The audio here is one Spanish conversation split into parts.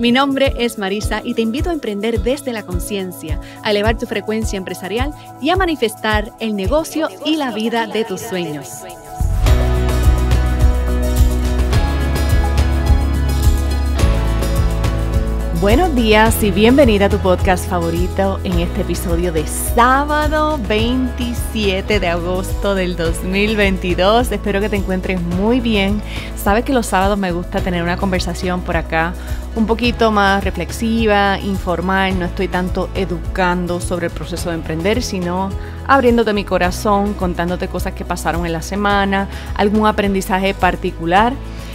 Mi nombre es Marisa y te invito a emprender desde la conciencia, a elevar tu frecuencia empresarial y a manifestar el negocio, y la vida de tus sueños. Buenos días y bienvenida a tu podcast favorito en este episodio de sábado 27 de agosto del 2022. Espero que te encuentres muy bien. Sabes que los sábados me gusta tener una conversación por acá un poquito más reflexiva, informal. No estoy tanto educando sobre el proceso de emprender, sino abriéndote mi corazón, contándote cosas que pasaron en la semana, algún aprendizaje particular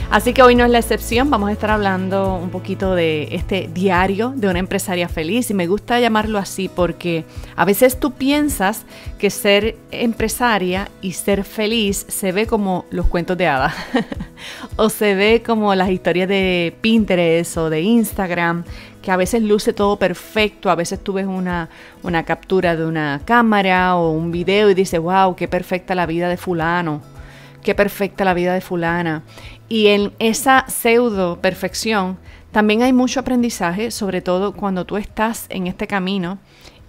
Así que hoy no es la excepción, vamos a estar hablando un poquito de este diario de una empresaria feliz y me gusta llamarlo así porque a veces tú piensas que ser empresaria y ser feliz se ve como los cuentos de hadas o se ve como las historias de Pinterest o de Instagram que a veces luce todo perfecto, a veces tú ves una, una captura de una cámara o un video y dices, wow, qué perfecta la vida de fulano qué perfecta la vida de fulana. Y en esa pseudo perfección también hay mucho aprendizaje, sobre todo cuando tú estás en este camino.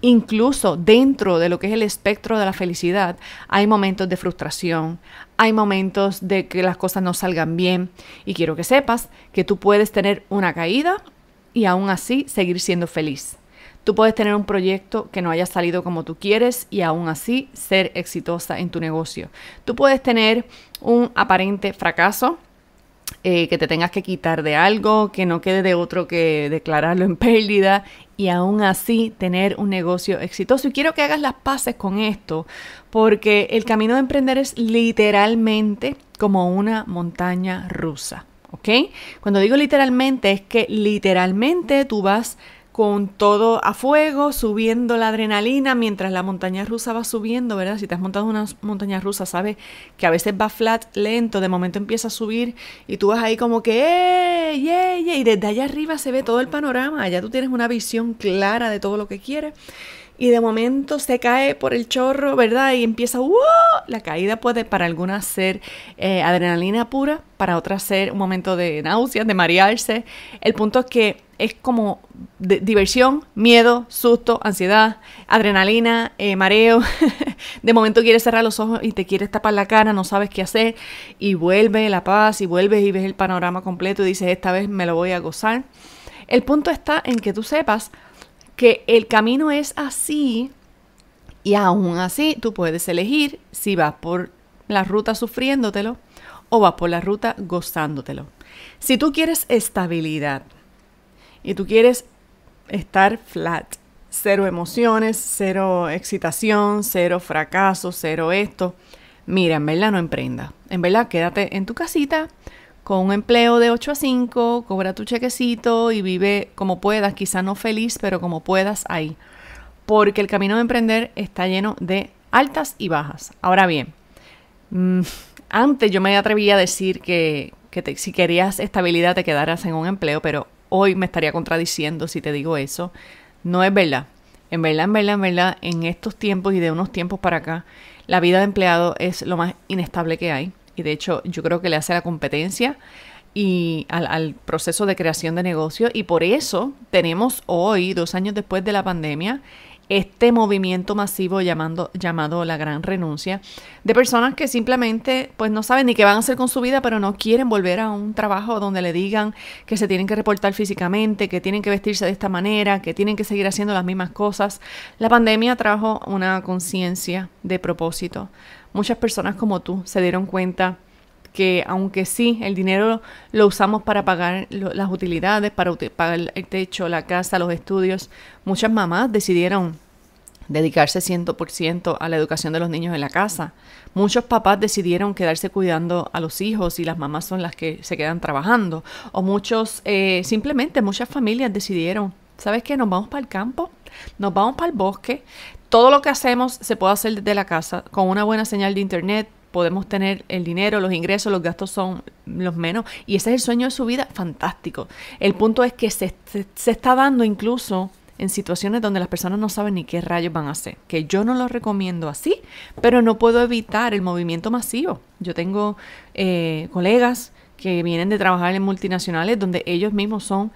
Incluso dentro de lo que es el espectro de la felicidad, hay momentos de frustración, hay momentos de que las cosas no salgan bien. Y quiero que sepas que tú puedes tener una caída y aún así seguir siendo feliz. Tú puedes tener un proyecto que no haya salido como tú quieres y aún así ser exitosa en tu negocio. Tú puedes tener un aparente fracaso eh, que te tengas que quitar de algo, que no quede de otro que declararlo en pérdida y aún así tener un negocio exitoso. Y quiero que hagas las paces con esto, porque el camino de emprender es literalmente como una montaña rusa, ¿ok? Cuando digo literalmente es que literalmente tú vas con todo a fuego, subiendo la adrenalina mientras la montaña rusa va subiendo, ¿verdad? Si te has montado una montaña rusa, sabes que a veces va flat, lento, de momento empieza a subir y tú vas ahí como que, ¡eh! Y desde allá arriba se ve todo el panorama, allá tú tienes una visión clara de todo lo que quieres y de momento se cae por el chorro, ¿verdad? Y empieza, ¡wow! La caída puede para algunas ser eh, adrenalina pura, para otras ser un momento de náuseas, de marearse. El punto es que es como diversión, miedo, susto, ansiedad, adrenalina, eh, mareo. de momento quieres cerrar los ojos y te quieres tapar la cara, no sabes qué hacer y vuelve la paz y vuelves y ves el panorama completo y dices, esta vez me lo voy a gozar. El punto está en que tú sepas que el camino es así y aún así tú puedes elegir si vas por la ruta sufriéndotelo o vas por la ruta gozándotelo. Si tú quieres estabilidad y tú quieres estar flat, cero emociones, cero excitación, cero fracaso, cero esto, mira, en verdad no emprenda. En verdad quédate en tu casita, con un empleo de 8 a 5, cobra tu chequecito y vive como puedas, quizá no feliz, pero como puedas ahí. Porque el camino de emprender está lleno de altas y bajas. Ahora bien, mm, antes yo me atrevía a decir que, si querías estabilidad te quedaras en un empleo, pero hoy me estaría contradiciendo si te digo eso. No es verdad. En verdad, en verdad, en verdad, en estos tiempos y de unos tiempos para acá, la vida de empleado es lo más inestable que hay y de hecho yo creo que le hace la competencia y al, proceso de creación de negocio y por eso tenemos hoy, dos años después de la pandemia, este movimiento masivo llamando, llamado la gran renuncia de personas que simplemente pues no saben ni qué van a hacer con su vida, pero no quieren volver a un trabajo donde le digan que se tienen que reportar físicamente, que tienen que vestirse de esta manera, que tienen que seguir haciendo las mismas cosas. La pandemia trajo una conciencia de propósito, muchas personas como tú se dieron cuenta que aunque sí, el dinero lo usamos para pagar las utilidades, para pagar el techo, la casa, los estudios, muchas mamás decidieron dedicarse 100% a la educación de los niños en la casa. Muchos papás decidieron quedarse cuidando a los hijos y las mamás son las que se quedan trabajando. O muchos, eh, simplemente muchas familias decidieron, ¿sabes qué? Nos vamos para el campo, nos vamos para el bosque, todo lo que hacemos se puede hacer desde la casa, con una buena señal de internet, podemos tener el dinero, los ingresos, los gastos son los menos. Y ese es el sueño de su vida, fantástico. El punto es que se, está dando incluso en situaciones donde las personas no saben ni qué rayos van a hacer, que yo no lo recomiendo así, pero no puedo evitar el movimiento masivo. Yo tengo eh, colegas que vienen de trabajar en multinacionales donde ellos mismos son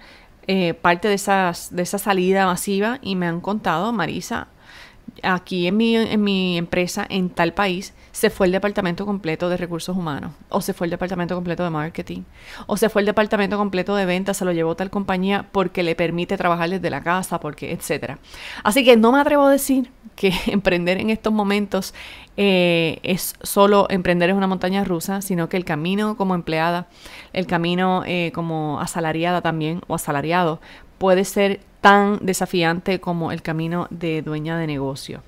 eh, parte de, esas, de esa salida masiva y me han contado, Marisa, aquí en mi, en mi empresa, en tal país, se fue el departamento completo de recursos humanos, o se fue el departamento completo de marketing, o se fue el departamento completo de ventas, se lo llevó tal compañía porque le permite trabajar desde la casa, porque, etcétera. Así que no me atrevo a decir que emprender en estos momentos eh, es solo emprender es una montaña rusa, sino que el camino como empleada, el camino eh, como asalariada también, o asalariado, puede ser tan desafiante como el camino de dueña de negocio.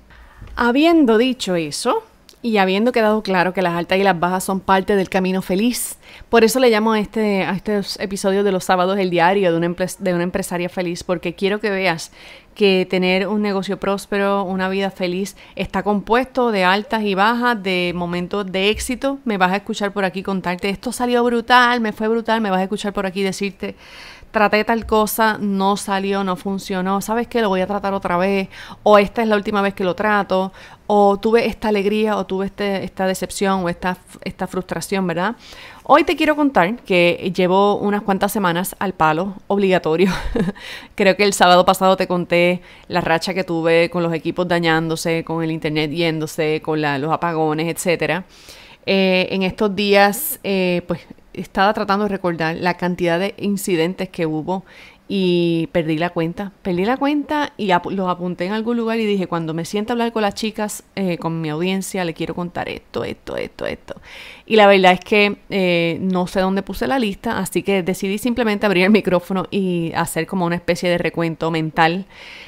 Habiendo dicho eso, y habiendo quedado claro que las altas y las bajas son parte del camino feliz, por eso le llamo a este, a episodio de los sábados el diario de una, de una empresaria feliz, porque quiero que veas que tener un negocio próspero, una vida feliz, está compuesto de altas y bajas, de momentos de éxito. Me vas a escuchar por aquí contarte, esto salió brutal, me fue brutal, me vas a escuchar por aquí decirte traté tal cosa, no salió, no funcionó, ¿sabes qué? Lo voy a tratar otra vez, o esta es la última vez que lo trato, o tuve esta alegría, o tuve este, esta decepción, o esta, esta frustración, ¿verdad? Hoy te quiero contar que llevo unas cuantas semanas al palo obligatorio. Creo que el sábado pasado te conté la racha que tuve con los equipos dañándose, con el internet yéndose, con los apagones, etcétera. Eh, en estos días, eh, pues estaba tratando de recordar la cantidad de incidentes que hubo y perdí la cuenta. Perdí la cuenta y los apunté en algún lugar y dije, cuando me sienta a hablar con las chicas, eh, con mi audiencia, le quiero contar esto, esto, esto, esto. Y la verdad es que eh, no sé dónde puse la lista, así que decidí simplemente abrir el micrófono y hacer como una especie de recuento mental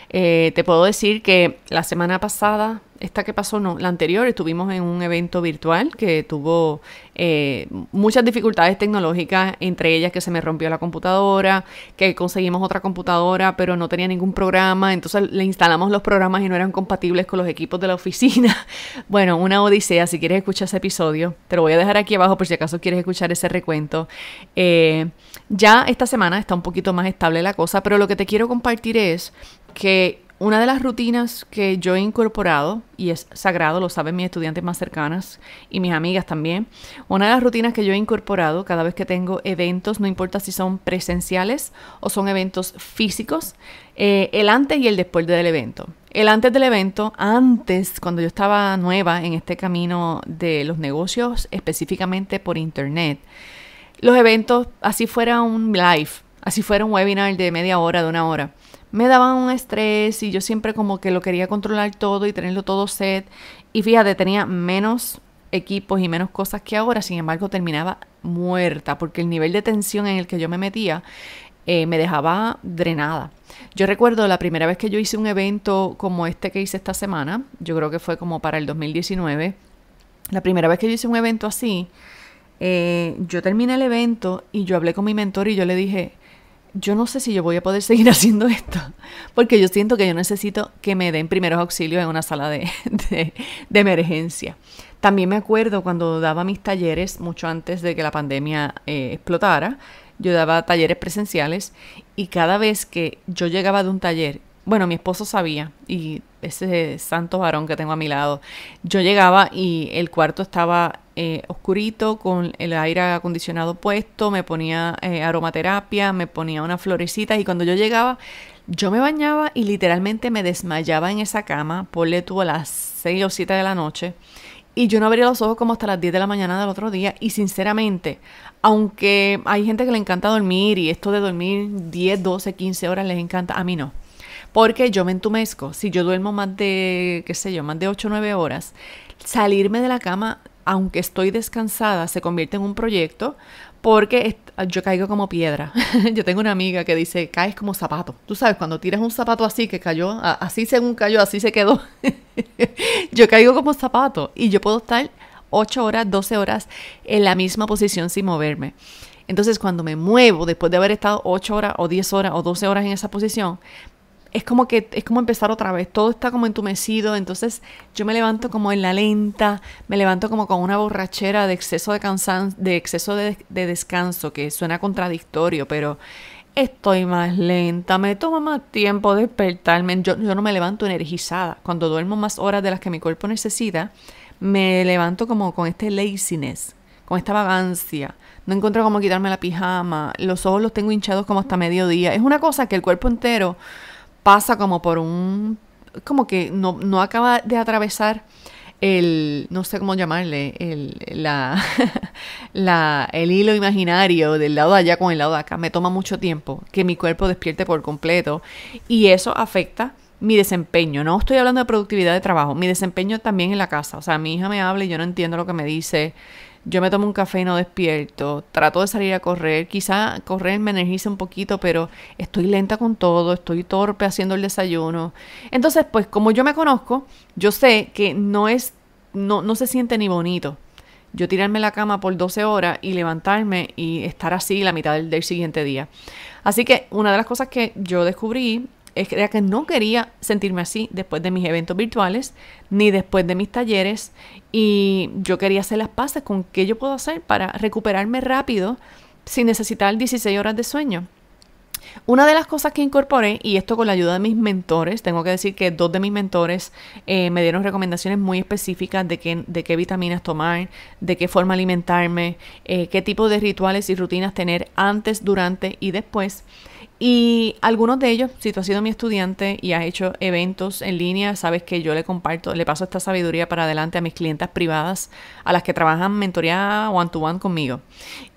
eh, te puedo decir que la semana pasada, esta que pasó, no, la anterior, estuvimos en un evento virtual que tuvo eh, muchas dificultades tecnológicas, entre ellas que se me rompió la computadora, que conseguimos otra computadora, pero no tenía ningún programa, entonces le instalamos los programas y no eran compatibles con los equipos de la oficina. bueno, una odisea, si quieres escuchar ese episodio, te lo voy a dejar aquí abajo por si acaso quieres escuchar ese recuento. Eh, ya esta semana está un poquito más estable la cosa, pero lo que te quiero compartir es que una de las rutinas que yo he incorporado, y es sagrado, lo saben mis estudiantes más cercanas y mis amigas también, una de las rutinas que yo he incorporado cada vez que tengo eventos, no importa si son presenciales o son eventos físicos, eh, el antes y el después del evento. El antes del evento, antes, cuando yo estaba nueva en este camino de los negocios, específicamente por internet, los eventos, así fuera un live, así fuera un webinar de media hora, de una hora me daban un estrés y yo siempre como que lo quería controlar todo y tenerlo todo set. Y fíjate, tenía menos equipos y menos cosas que ahora, sin embargo terminaba muerta porque el nivel de tensión en el que yo me metía eh, me dejaba drenada. Yo recuerdo la primera vez que yo hice un evento como este que hice esta semana, yo creo que fue como para el 2019, la primera vez que yo hice un evento así, eh, yo terminé el evento y yo hablé con mi mentor y yo le dije, yo no sé si yo voy a poder seguir haciendo esto, porque yo siento que yo necesito que me den primeros auxilios en una sala de, de, emergencia. También me acuerdo cuando daba mis talleres, mucho antes de que la pandemia eh, explotara, yo daba talleres presenciales y cada vez que yo llegaba de un taller bueno, mi esposo sabía y ese santo varón que tengo a mi lado, yo llegaba y el cuarto estaba eh, oscurito con el aire acondicionado puesto, me ponía eh, aromaterapia, me ponía unas florecitas y cuando yo llegaba yo me bañaba y literalmente me desmayaba en esa cama, Por tú a las 6 o 7 de la noche. Y yo no abría los ojos como hasta las 10 de la mañana del otro día. Y sinceramente, aunque hay gente que le encanta dormir y esto de dormir 10, 12, 15 horas les encanta, a mí no porque yo me entumezco. Si yo duermo más de, qué sé yo, más de 8 o 9 horas, salirme de la cama, aunque estoy descansada, se convierte en un proyecto porque yo caigo como piedra. yo tengo una amiga que dice, caes como zapato. Tú sabes, cuando tiras un zapato así que cayó, así según cayó, así se quedó. yo caigo como zapato y yo puedo estar 8 horas, 12 horas en la misma posición sin moverme. Entonces, cuando me muevo, después de haber estado 8 horas o 10 horas o 12 horas en esa posición, es como que es como empezar otra vez, todo está como entumecido, entonces yo me levanto como en la lenta, me levanto como con una borrachera de exceso de cansancio, de exceso de, descanso, que suena contradictorio, pero estoy más lenta, me toma más tiempo despertarme, yo, yo no me levanto energizada, cuando duermo más horas de las que mi cuerpo necesita, me levanto como con este laziness, con esta vagancia. No encuentro cómo quitarme la pijama, los ojos los tengo hinchados como hasta mediodía. Es una cosa que el cuerpo entero pasa como por un... como que no, no acaba de atravesar el, no sé cómo llamarle, el, la, la, el hilo imaginario del lado de allá con el lado de acá. Me toma mucho tiempo que mi cuerpo despierte por completo y eso afecta mi desempeño, no estoy hablando de productividad de trabajo, mi desempeño también en la casa. O sea, mi hija me habla y yo no entiendo lo que me dice. Yo me tomo un café y no despierto. Trato de salir a correr. Quizá correr me energice un poquito, pero estoy lenta con todo. Estoy torpe haciendo el desayuno. Entonces, pues como yo me conozco, yo sé que no es, no, no se siente ni bonito. Yo tirarme la cama por 12 horas y levantarme y estar así la mitad del, del siguiente día. Así que una de las cosas que yo descubrí era que no quería sentirme así después de mis eventos virtuales, ni después de mis talleres, y yo quería hacer las paces con qué yo puedo hacer para recuperarme rápido sin necesitar 16 horas de sueño. Una de las cosas que incorporé, y esto con la ayuda de mis mentores, tengo que decir que dos de mis mentores eh, me dieron recomendaciones muy específicas de qué, de qué vitaminas tomar, de qué forma alimentarme, eh, qué tipo de rituales y rutinas tener antes, durante y después. Y algunos de ellos, si tú has sido mi estudiante y has hecho eventos en línea, sabes que yo le comparto, le paso esta sabiduría para adelante a mis clientes privadas, a las que trabajan mentoría one-to-one conmigo.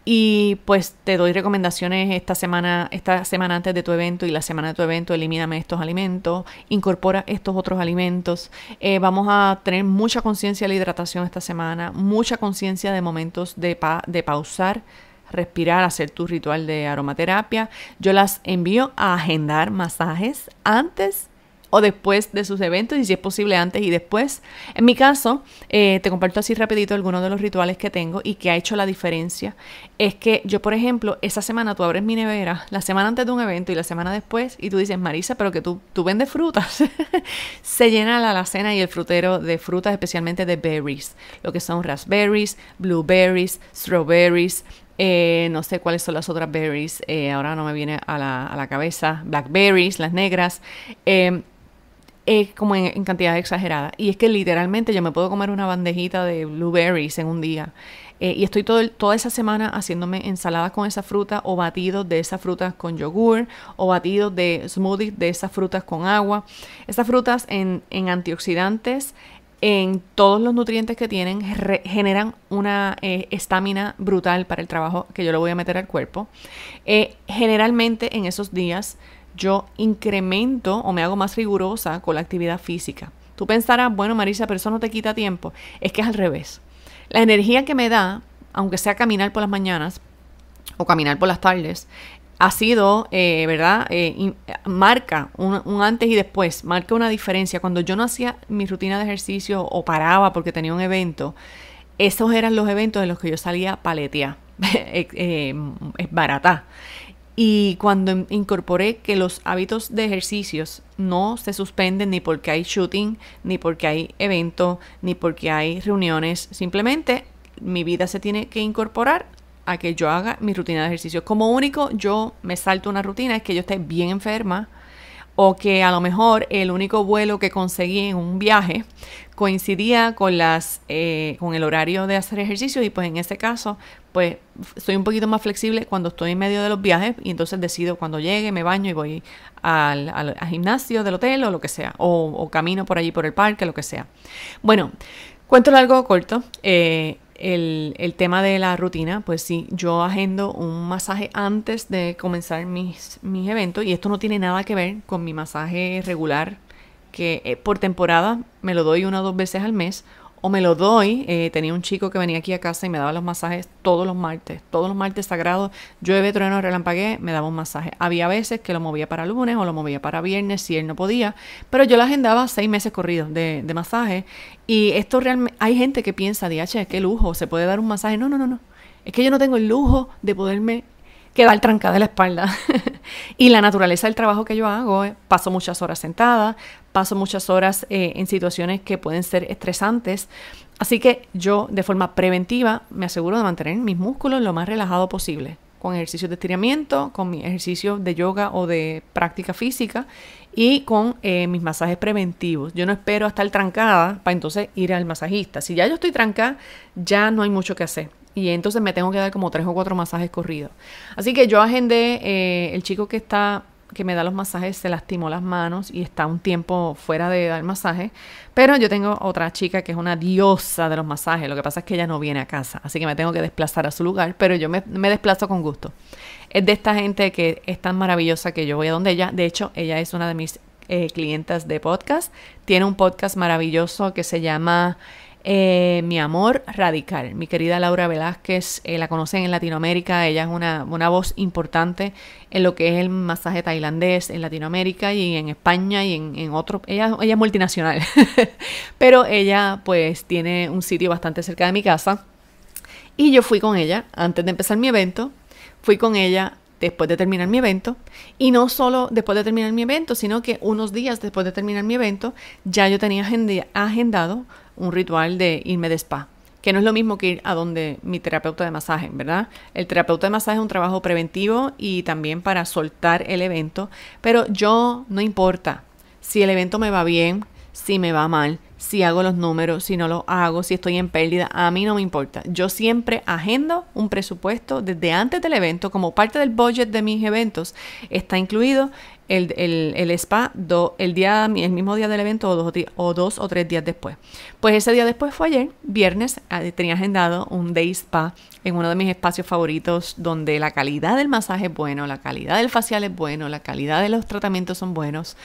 Y pues te doy recomendaciones esta semana, esta semana antes de tu evento y la semana de tu evento, elimíname estos alimentos, incorpora estos otros alimentos. Eh, vamos a tener mucha conciencia de la hidratación esta semana, mucha conciencia de momentos de, de pausar respirar, hacer tu ritual de aromaterapia. Yo las envío a agendar masajes antes o después de sus eventos y si es posible antes y después. En mi caso, eh, te comparto así rapidito algunos de los rituales que tengo y que ha hecho la diferencia. Es que yo, por ejemplo, esa semana tú abres mi nevera, la semana antes de un evento y la semana después, y tú dices, Marisa, pero que tú, tú vendes frutas. Se llena la alacena y el frutero de frutas, especialmente de berries, lo que son raspberries, blueberries, strawberries, eh, no sé cuáles son las otras berries, eh, ahora no me viene a la, cabeza. Blackberries, las negras. Em, es como en, cantidad exagerada. Y es que literalmente yo me puedo comer una bandejita de blueberries en un día. Eh, y estoy todo toda esa semana haciéndome ensaladas con esa fruta o batidos de esas frutas con yogur o batidos de smoothies de esas frutas con agua. Esas frutas en, en antioxidantes, en todos los nutrientes que tienen, generan una eh, estamina brutal para el trabajo que yo le voy a meter al cuerpo. Eh, generalmente en esos días yo incremento o me hago más rigurosa con la actividad física. Tú pensarás, bueno Marisa, pero eso no te quita tiempo. Es que es al revés. La energía que me da, aunque sea caminar por las mañanas, o caminar por las tardes, ha sido, eh, ¿verdad? Eh, marca un, antes y después, marca una diferencia. Cuando yo no hacía mi rutina de ejercicio o paraba porque tenía un evento, esos eran los eventos en los que yo salía paletea, eh, barata. Y cuando incorporé que los hábitos de ejercicios no se suspenden ni porque hay shooting, ni porque hay evento, ni porque hay reuniones, simplemente mi vida se tiene que incorporar a que yo haga mi rutina de ejercicio. Como único, yo me salto una rutina es que yo esté bien enferma o que a lo mejor el único vuelo que conseguí en un viaje coincidía con las eh, con el horario de hacer ejercicio y pues en ese caso pues soy un poquito más flexible cuando estoy en medio de los viajes y entonces decido cuando llegue me baño y voy al, al, gimnasio del hotel o lo que sea o, camino por allí por el parque lo que sea bueno cuento largo o corto eh, el, tema de la rutina, pues sí, yo agendo un masaje antes de comenzar mis, mis eventos y esto no tiene nada que ver con mi masaje regular que eh, por temporada me lo doy una o dos veces al mes o me lo doy. Eh, tenía un chico que venía aquí a casa y me daba los masajes todos los martes. Todos los martes sagrados, llueve, trueno, relampagué, me daba un masaje. Había veces que lo movía para lunes o lo movía para viernes si él no podía, pero yo lo agendaba seis meses corridos de, de masaje. Y esto realmente, hay gente que piensa, DH, qué lujo, se puede dar un masaje. No, no, no, no. Es que yo no tengo el lujo de poderme quedar trancada en la espalda. y la naturaleza del trabajo que yo hago, eh, paso muchas horas sentada, paso muchas horas eh, en situaciones que pueden ser estresantes. Así que yo de forma preventiva me aseguro de mantener mis músculos lo más relajado posible, con ejercicios de estiramiento, con mi ejercicio de yoga o de práctica física y con eh, mis masajes preventivos. Yo no espero estar trancada para entonces ir al masajista. Si ya yo estoy trancada, ya no hay mucho que hacer. Y entonces me tengo que dar como tres o cuatro masajes corridos. Así que yo agendé, eh, el chico que está que me da los masajes se lastimó las manos y está un tiempo fuera de dar masaje. Pero yo tengo otra chica que es una diosa de los masajes. Lo que pasa es que ella no viene a casa, así que me tengo que desplazar a su lugar, pero yo me, desplazo con gusto. Es de esta gente que es tan maravillosa que yo voy a donde ella. De hecho, ella es una de mis clientes eh, clientas de podcast. Tiene un podcast maravilloso que se llama eh, mi Amor Radical. Mi querida Laura Velázquez, eh, la conocen en Latinoamérica, ella es una, voz importante en lo que es el masaje tailandés en Latinoamérica y en España y en, en otros. Ella, ella es multinacional, pero ella pues tiene un sitio bastante cerca de mi casa. Y yo fui con ella antes de empezar mi evento, fui con ella después de terminar mi evento. Y no solo después de terminar mi evento, sino que unos días después de terminar mi evento, ya yo tenía agendado un ritual de irme de spa, que no es lo mismo que ir a donde mi terapeuta de masaje, ¿verdad? El terapeuta de masaje es un trabajo preventivo y también para soltar el evento, pero yo no importa si el evento me va bien, si me va mal, si hago los números, si no los hago, si estoy en pérdida, a mí no me importa. Yo siempre agendo un presupuesto desde antes del evento, como parte del budget de mis eventos, está incluido el, spa el, día, el mismo día del evento o dos, o dos o tres días después. Pues ese día después fue ayer, viernes, ah, tenía agendado un day spa en uno de mis espacios favoritos donde la calidad del masaje es bueno, la calidad del facial es bueno, la calidad de los tratamientos son buenos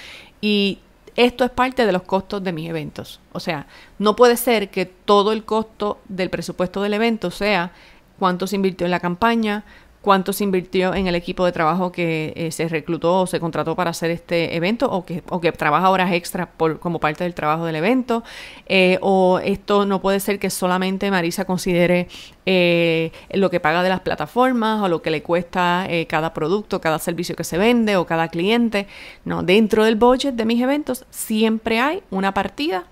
y esto es parte de los costos de mis eventos. O sea, no puede ser que todo el costo del presupuesto del evento sea cuánto se invirtió en la campaña, cuánto se invirtió en el equipo de trabajo que eh, se reclutó o se contrató para hacer este evento o que, que trabaja horas extras por, como parte del trabajo del evento. Eh, o esto no puede ser que solamente Marisa considere eh, lo que paga de las plataformas o lo que le cuesta cada producto, cada servicio que se vende o cada cliente. No, dentro del budget de mis eventos siempre hay una partida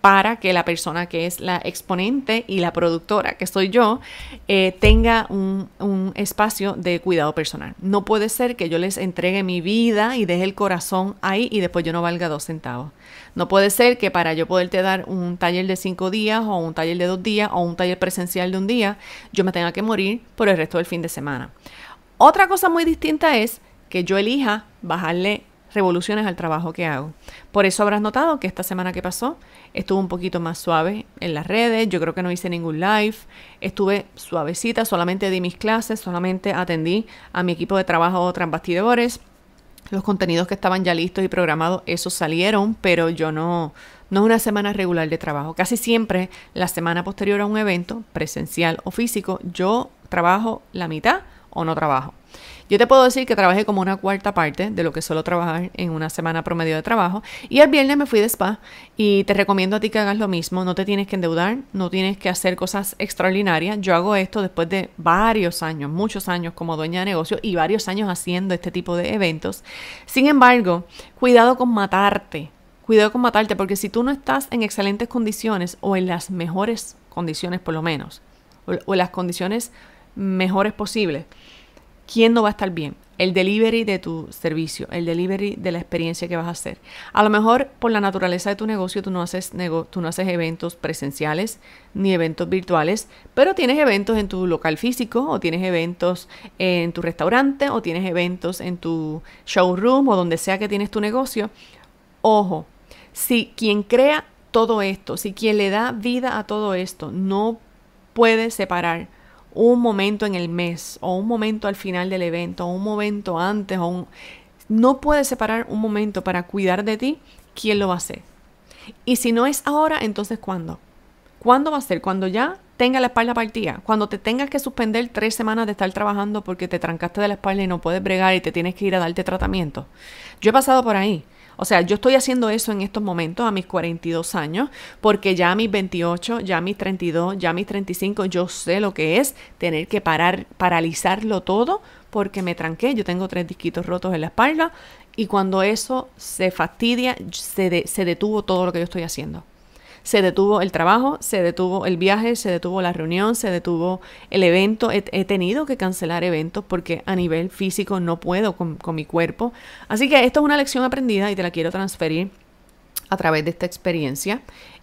para que la persona que es la exponente y la productora, que soy yo, eh, tenga un, un, espacio de cuidado personal. No puede ser que yo les entregue mi vida y deje el corazón ahí y después yo no valga dos centavos. No puede ser que para yo poderte dar un taller de cinco días o un taller de dos días o un taller presencial de un día, yo me tenga que morir por el resto del fin de semana. Otra cosa muy distinta es que yo elija bajarle revoluciones al trabajo que hago. Por eso habrás notado que esta semana que pasó estuve un poquito más suave en las redes, yo creo que no hice ningún live, estuve suavecita, solamente di mis clases, solamente atendí a mi equipo de trabajo tras bastidores. Los contenidos que estaban ya listos y programados, esos salieron, pero yo no, no es una semana regular de trabajo. Casi siempre la semana posterior a un evento, presencial o físico, yo trabajo la mitad o no trabajo. Yo te puedo decir que trabajé como una cuarta parte de lo que suelo trabajar en una semana promedio de trabajo. Y el viernes me fui de spa y te recomiendo a ti que hagas lo mismo. No te tienes que endeudar, no tienes que hacer cosas extraordinarias. Yo hago esto después de varios años, muchos años como dueña de negocio y varios años haciendo este tipo de eventos. Sin embargo, cuidado con matarte. Cuidado con matarte porque si tú no estás en excelentes condiciones o en las mejores condiciones por lo menos, o, en las condiciones mejores posibles, ¿Quién no va a estar bien? El delivery de tu servicio, el delivery de la experiencia que vas a hacer. A lo mejor por la naturaleza de tu negocio tú no haces, tú no haces eventos presenciales ni eventos virtuales, pero tienes eventos en tu local físico o tienes eventos en tu restaurante o tienes eventos en tu showroom o donde sea que tienes tu negocio. Ojo, si quien crea todo esto, si quien le da vida a todo esto no puede separar un momento en el mes o un momento al final del evento o un momento antes o un... No puedes separar un momento para cuidar de ti, ¿quién lo va a hacer? Y si no es ahora, entonces ¿cuándo? ¿Cuándo va a ser? Cuando ya tenga la espalda partida, cuando te tengas que suspender tres semanas de estar trabajando porque te trancaste de la espalda y no puedes bregar y te tienes que ir a darte tratamiento. Yo he pasado por ahí. O sea, yo estoy haciendo eso en estos momentos a mis 42 años, porque ya a mis 28, ya a mis 32, ya a mis 35, yo sé lo que es tener que parar, paralizarlo todo porque me tranqué. Yo tengo tres disquitos rotos en la espalda y cuando eso se fastidia, se, se detuvo todo lo que yo estoy haciendo se detuvo el trabajo, se detuvo el viaje, se detuvo la reunión, se detuvo el evento. He, tenido que cancelar eventos porque a nivel físico no puedo con, con mi cuerpo. Así que esto es una lección aprendida y te la quiero transferir a través de esta experiencia.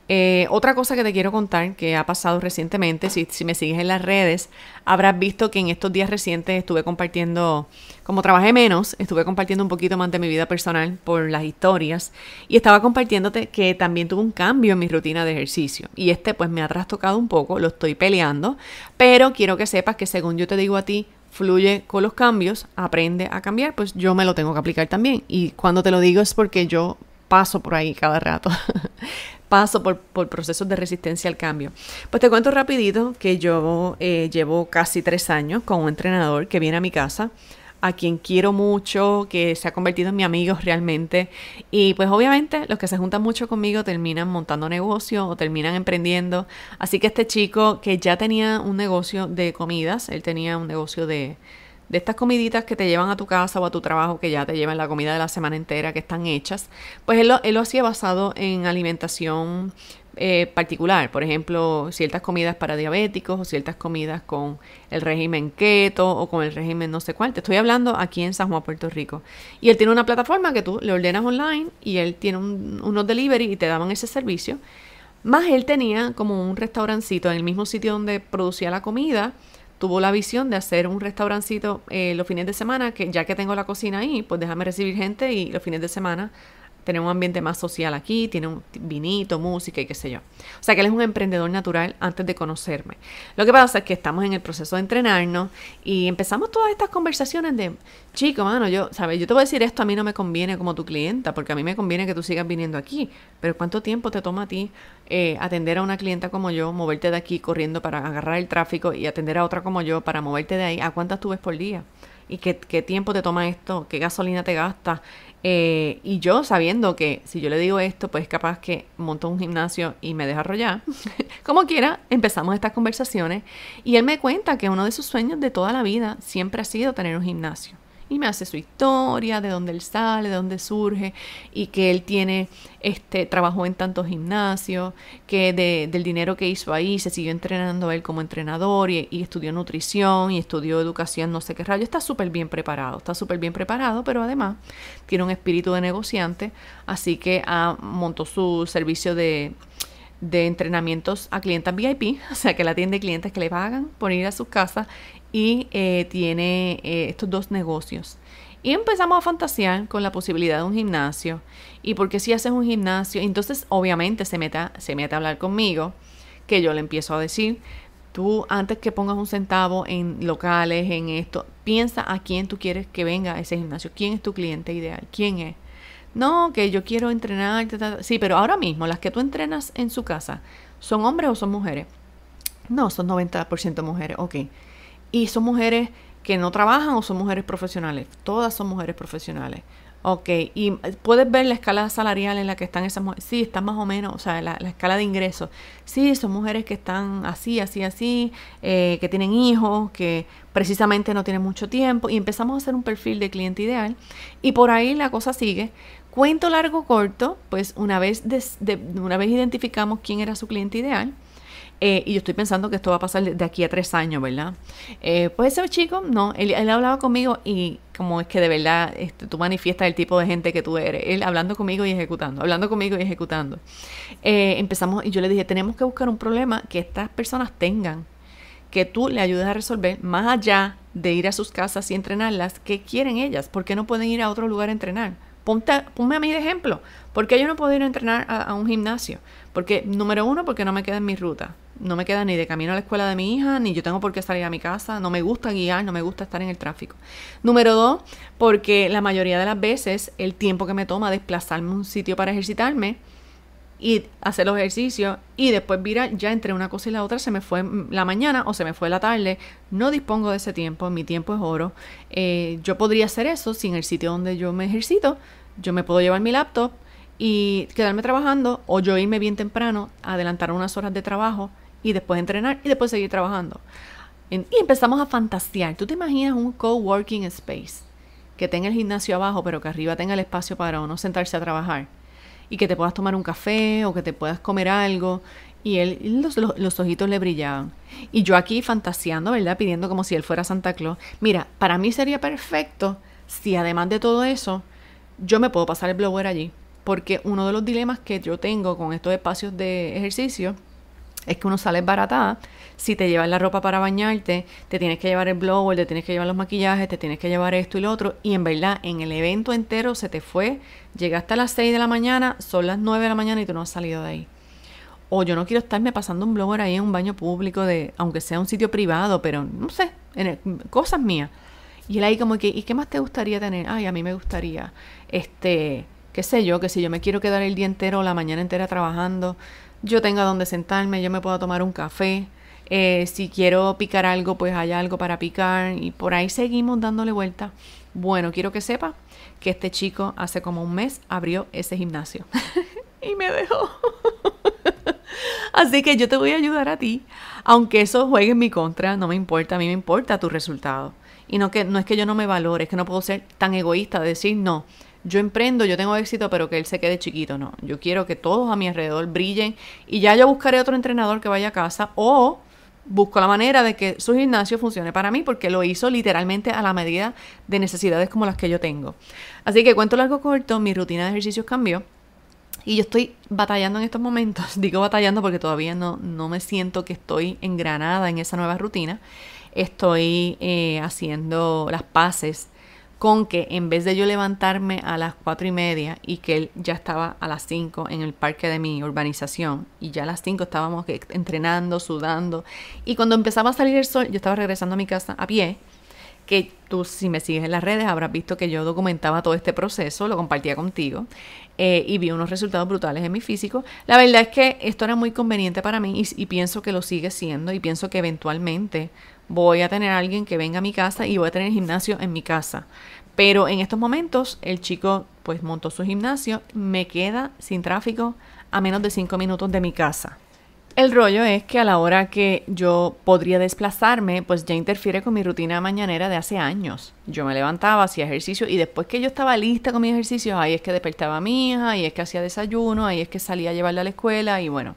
Eh, otra cosa que te quiero contar que ha pasado recientemente, si, me sigues en las redes, habrás visto que en estos días recientes estuve compartiendo, como trabajé menos, estuve compartiendo un poquito más de mi vida personal por las historias y estaba compartiéndote que también tuve un cambio en mi rutina de ejercicio. Y este pues me ha trastocado un poco, lo estoy peleando, pero quiero que sepas que según yo te digo a ti, fluye con los cambios, aprende a cambiar, pues yo me lo tengo que aplicar también. Y cuando te lo digo es porque yo paso por ahí cada rato. paso por, por, procesos de resistencia al cambio. Pues te cuento rapidito que yo eh, llevo casi tres años con un entrenador que viene a mi casa, a quien quiero mucho, que se ha convertido en mi amigo realmente. Y pues obviamente los que se juntan mucho conmigo terminan montando negocio o terminan emprendiendo. Así que este chico que ya tenía un negocio de comidas, él tenía un negocio de de estas comiditas que te llevan a tu casa o a tu trabajo, que ya te llevan la comida de la semana entera, que están hechas, pues él lo, hacía basado en alimentación eh, particular, por ejemplo, ciertas comidas para diabéticos o ciertas comidas con el régimen keto o con el régimen no sé cuál. Te estoy hablando aquí en San Juan, Puerto Rico. Y él tiene una plataforma que tú le ordenas online y él tiene unos delivery y te daban ese servicio. Más él tenía como un restaurancito en el mismo sitio donde producía la comida tuvo la visión de hacer un restaurancito eh, los fines de semana, que ya que tengo la cocina ahí, pues déjame recibir gente y los fines de semana tener un ambiente más social aquí, tiene un vinito, música y qué sé yo. O sea que él es un emprendedor natural antes de conocerme. Lo que pasa es que estamos en el proceso de entrenarnos y empezamos todas estas conversaciones de, chico, mano, yo, ¿sabes? Yo te voy a decir esto, a mí no me conviene como tu clienta, porque a mí me conviene que tú sigas viniendo aquí, pero ¿cuánto tiempo te toma a ti eh, atender a una clienta como yo, moverte de aquí corriendo para agarrar el tráfico y atender a otra como yo para moverte de ahí? ¿A cuántas tú ves por día? y qué, qué, tiempo te toma esto, qué gasolina te gastas, eh, y yo sabiendo que si yo le digo esto, pues capaz que monto un gimnasio y me deja Como quiera, empezamos estas conversaciones y él me cuenta que uno de sus sueños de toda la vida siempre ha sido tener un gimnasio y me hace su historia, de dónde él sale, de dónde surge, y que él tiene, este, trabajó en tantos gimnasios, que de, del dinero que hizo ahí se siguió entrenando él como entrenador y, estudió nutrición y estudió educación, no sé qué rayo. Está súper bien preparado, está súper bien preparado, pero además tiene un espíritu de negociante, así que montó su servicio de de entrenamientos a clientes VIP, o sea que la atiende clientes que le pagan por ir a su casa y eh, tiene eh, estos dos negocios. Y empezamos a fantasear con la posibilidad de un gimnasio. Y porque si haces un gimnasio, entonces obviamente se meta se mete a hablar conmigo, que yo le empiezo a decir, tú antes que pongas un centavo en locales, en esto, piensa a quién tú quieres que venga a ese gimnasio, quién es tu cliente ideal, quién es no, que yo quiero entrenar. Sí, pero ahora mismo, las que tú entrenas en su casa, ¿son hombres o son mujeres? No, son 90% mujeres, ok. Y son mujeres que no trabajan o son mujeres profesionales. Todas son mujeres profesionales. Ok, y puedes ver la escala salarial en la que están esas mujeres. Sí, están más o menos, o sea, la, escala de ingresos. Sí, son mujeres que están así, así, así, eh, que tienen hijos, que precisamente no tienen mucho tiempo. Y empezamos a hacer un perfil de cliente ideal. Y por ahí la cosa sigue Cuento largo corto, pues una vez, de, una vez identificamos quién era su cliente ideal, eh, y yo estoy pensando que esto va a pasar de aquí a tres años, ¿verdad? Eh, pues ese chico, no, él, hablaba conmigo y como es que de verdad este, tú manifiestas el tipo de gente que tú eres, él hablando conmigo y ejecutando, hablando conmigo y ejecutando. Eh, empezamos y yo le dije, tenemos que buscar un problema que estas personas tengan, que tú le ayudes a resolver más allá de ir a sus casas y entrenarlas, ¿qué quieren ellas? ¿Por qué no pueden ir a otro lugar a entrenar? Ponte, ponme a mí de ejemplo. ¿Por qué yo no puedo ir a entrenar a, a un gimnasio? Porque, número uno, porque no me queda en mi ruta. No me queda ni de camino a la escuela de mi hija, ni yo tengo por qué salir a mi casa. No me gusta guiar, no me gusta estar en el tráfico. Número dos, porque la mayoría de las veces el tiempo que me toma desplazarme a un sitio para ejercitarme y hacer los ejercicios y después virar ya entre una cosa y la otra se me fue la mañana o se me fue la tarde no dispongo de ese tiempo mi tiempo es oro eh, yo podría hacer eso sin el sitio donde yo me ejercito yo me puedo llevar mi laptop y quedarme trabajando o yo irme bien temprano adelantar unas horas de trabajo y después entrenar y después seguir trabajando y empezamos a fantasear tú te imaginas un coworking space que tenga el gimnasio abajo pero que arriba tenga el espacio para uno sentarse a trabajar y que te puedas tomar un café o que te puedas comer algo. Y él, los, ojitos le brillaban. Y yo aquí fantaseando, ¿verdad? Pidiendo como si él fuera Santa Claus. Mira, para mí sería perfecto si además de todo eso, yo me puedo pasar el blower allí. Porque uno de los dilemas que yo tengo con estos espacios de ejercicio es que uno sale baratada si te llevas la ropa para bañarte, te tienes que llevar el blower, te tienes que llevar los maquillajes, te tienes que llevar esto y lo otro. Y en verdad, en el evento entero se te fue, llegaste a las 6 de la mañana, son las 9 de la mañana y tú no has salido de ahí. O yo no quiero estarme pasando un blower ahí en un baño público, de, aunque sea un sitio privado, pero no sé, en cosas mías. Y él ahí como que, ¿y qué más te gustaría tener? Ay, a mí me gustaría, este, qué sé yo, que si yo me quiero quedar el día entero o la mañana entera trabajando, yo tenga donde sentarme, yo me pueda tomar un café, eh, si quiero picar algo, pues hay algo para picar y por ahí seguimos dándole vuelta. Bueno, quiero que sepa que este chico hace como un mes abrió ese gimnasio y me dejó. Así que yo te voy a ayudar a ti, aunque eso juegue en mi contra, no me importa, a mí me importa tu resultado. Y no, que, no es que yo no me valore, es que no puedo ser tan egoísta de decir, no, yo emprendo, yo tengo éxito, pero que él se quede chiquito, no. Yo quiero que todos a mi alrededor brillen y ya yo buscaré otro entrenador que vaya a casa o busco la manera de que su gimnasio funcione para mí porque lo hizo literalmente a la medida de necesidades como las que yo tengo. Así que cuento largo corto, mi rutina de ejercicios cambió. Y yo estoy batallando en estos momentos, digo batallando porque todavía no, no me siento que estoy engranada en esa nueva rutina. Estoy eh, haciendo las paces con que en vez de yo levantarme a las cuatro y media y que él ya estaba a las cinco en el parque de mi urbanización y ya a las cinco estábamos entrenando, sudando y cuando empezaba a salir el sol yo estaba regresando a mi casa a pie que tú si me sigues en las redes habrás visto que yo documentaba todo este proceso, lo compartía contigo eh, y vi unos resultados brutales en mi físico. La verdad es que esto era muy conveniente para mí y pienso que lo sigue siendo y pienso que eventualmente voy a tener a alguien que venga a mi casa y voy a tener gimnasio en mi casa. Pero en estos momentos el chico pues montó su gimnasio, me queda sin tráfico a menos de cinco minutos de mi casa. El rollo es que a la hora que yo podría desplazarme, pues ya interfiere con mi rutina mañanera de hace años. Yo me levantaba, hacía ejercicio y después que yo estaba lista con mis ejercicios, ahí es que despertaba a mi hija, ahí es que hacía desayuno, ahí es que salía a llevarla a la escuela y bueno,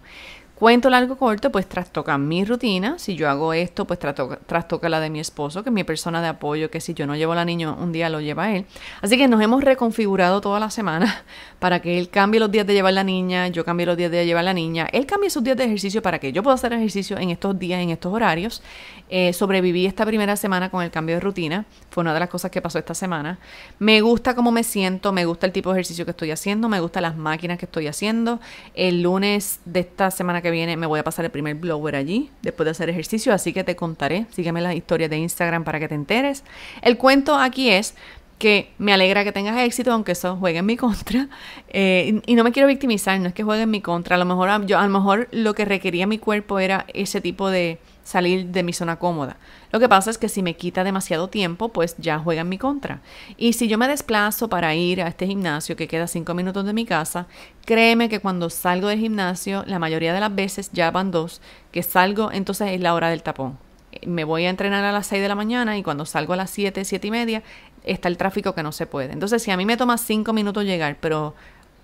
Cuento largo corto, pues trastoca mi rutina. Si yo hago esto, pues trastoca, la de mi esposo, que es mi persona de apoyo, que si yo no llevo a la niña, un día lo lleva él. Así que nos hemos reconfigurado toda la semana para que él cambie los días de llevar a la niña, yo cambie los días de llevar a la niña, él cambie sus días de ejercicio para que yo pueda hacer ejercicio en estos días, en estos horarios. Eh, sobreviví esta primera semana con el cambio de rutina. Fue una de las cosas que pasó esta semana. Me gusta cómo me siento, me gusta el tipo de ejercicio que estoy haciendo, me gustan las máquinas que estoy haciendo. El lunes de esta semana que viene me voy a pasar el primer blower allí, después de hacer ejercicio, así que te contaré. Sígueme las historias de Instagram para que te enteres. El cuento aquí es que me alegra que tengas éxito, aunque eso juegue en mi contra. Eh, y no me quiero victimizar, no es que juegue en mi contra. A lo mejor yo, a lo mejor lo que requería mi cuerpo era ese tipo de, salir de mi zona cómoda. Lo que pasa es que si me quita demasiado tiempo, pues ya juega en mi contra. Y si yo me desplazo para ir a este gimnasio que queda cinco minutos de mi casa, créeme que cuando salgo del gimnasio, la mayoría de las veces ya van dos, que salgo entonces es la hora del tapón. Me voy a entrenar a las 6 de la mañana y cuando salgo a las 7, siete y media, está el tráfico que no se puede. Entonces, si a mí me toma cinco minutos llegar, pero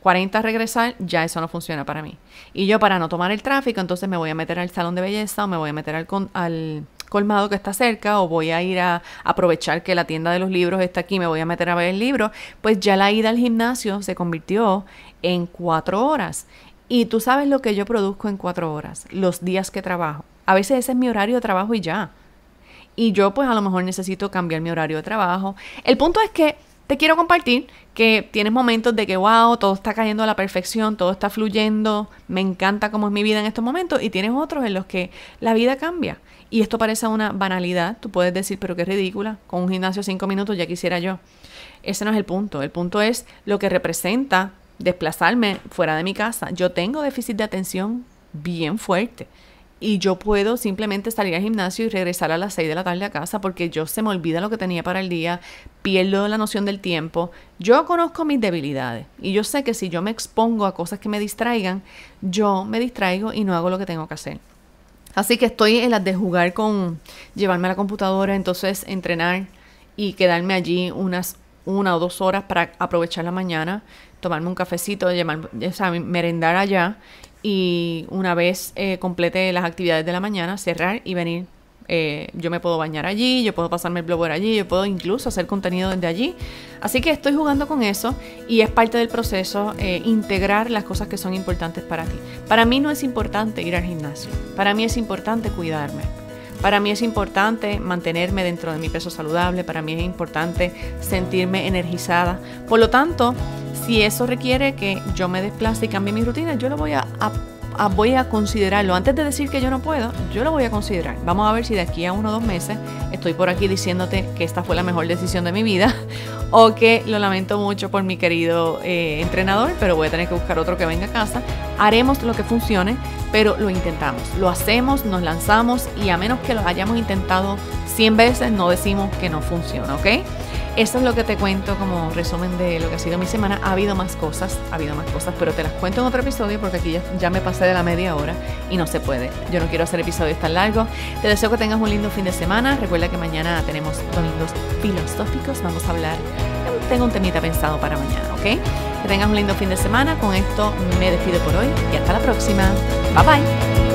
40 regresar, ya eso no funciona para mí. Y yo para no tomar el tráfico, entonces me voy a meter al salón de belleza o me voy a meter al, colmado que está cerca o voy a ir a aprovechar que la tienda de los libros está aquí, me voy a meter a ver el libro, pues ya la ida al gimnasio se convirtió en cuatro horas. Y tú sabes lo que yo produzco en cuatro horas, los días que trabajo. A veces ese es mi horario de trabajo y ya. Y yo pues a lo mejor necesito cambiar mi horario de trabajo. El punto es que te quiero compartir que tienes momentos de que, wow, todo está cayendo a la perfección, todo está fluyendo, me encanta cómo es mi vida en estos momentos, y tienes otros en los que la vida cambia. Y esto parece una banalidad, tú puedes decir, pero qué ridícula, con un gimnasio cinco minutos ya quisiera yo. Ese no es el punto, el punto es lo que representa desplazarme fuera de mi casa. Yo tengo déficit de atención bien fuerte y yo puedo simplemente salir al gimnasio y regresar a las 6 de la tarde a casa porque yo se me olvida lo que tenía para el día, pierdo la noción del tiempo. Yo conozco mis debilidades y yo sé que si yo me expongo a cosas que me distraigan, yo me distraigo y no hago lo que tengo que hacer. Así que estoy en las de jugar con llevarme a la computadora, entonces entrenar y quedarme allí unas una o dos horas para aprovechar la mañana, tomarme un cafecito, merendar allá y una vez eh, complete las actividades de la mañana, cerrar y venir. Eh, yo me puedo bañar allí, yo puedo pasarme el blogger allí, yo puedo incluso hacer contenido desde allí. Así que estoy jugando con eso y es parte del proceso eh, integrar las cosas que son importantes para ti. Para mí no es importante ir al gimnasio, para mí es importante cuidarme. Para mí es importante mantenerme dentro de mi peso saludable, para mí es importante sentirme energizada. Por lo tanto, si eso requiere que yo me desplace y cambie mi rutina, yo lo voy a, a voy a considerarlo. Antes de decir que yo no puedo, yo lo voy a considerar. Vamos a ver si de aquí a uno o dos meses estoy por aquí diciéndote que esta fue la mejor decisión de mi vida o que lo lamento mucho por mi querido eh, entrenador, pero voy a tener que buscar otro que venga a casa. Haremos lo que funcione, pero lo intentamos. Lo hacemos, nos lanzamos y a menos que lo hayamos intentado 100 veces, no decimos que no funciona, ¿ok? Eso es lo que te cuento como resumen de lo que ha sido mi semana. Ha habido más cosas, ha habido más cosas, pero te las cuento en otro episodio porque aquí ya, me pasé de la media hora y no se puede. Yo no quiero hacer episodios tan largos. Te deseo que tengas un lindo fin de semana. Recuerda que mañana tenemos domingos filosóficos. Vamos a hablar. Tengo un temita pensado para mañana, ¿ok? Que tengas un lindo fin de semana. Con esto me despido por hoy y hasta la próxima. Bye bye.